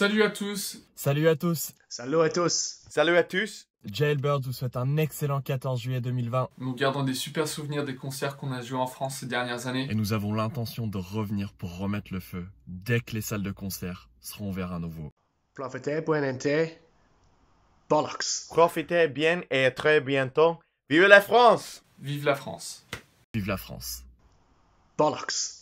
Salut à tous. Salut à tous. Salut à tous. Salut à tous. Jailbird vous souhaite un excellent 14 juillet 2020. Nous gardons des super souvenirs des concerts qu'on a joués en France ces dernières années. Et nous avons l'intention de revenir pour remettre le feu dès que les salles de concert seront ouvertes à nouveau. Profitez, Profitez bien et à très bientôt. Vive la France Vive la France. Vive la France. Bollocks.